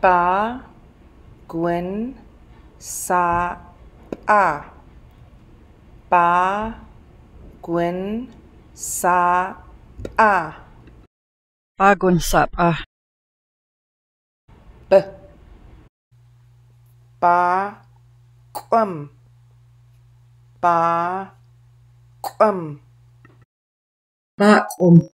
巴滚萨阿，巴滚萨阿，巴滚萨阿，巴滚萨阿，巴滚巴滚巴滚。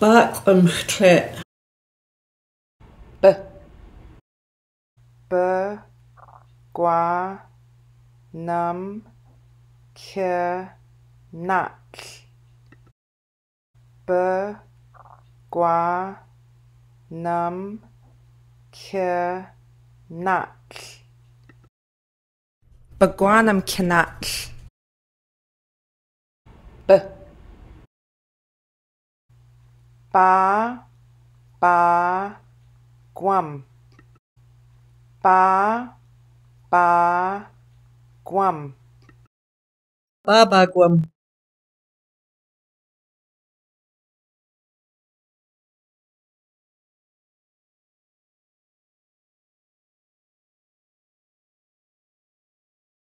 Back on tret. B. B. Gua. Num. Ke. Nak. B. Gua. Num. Ke. Nak. Baguanam Kanak. ba ba guam ba ba guam ba ba guam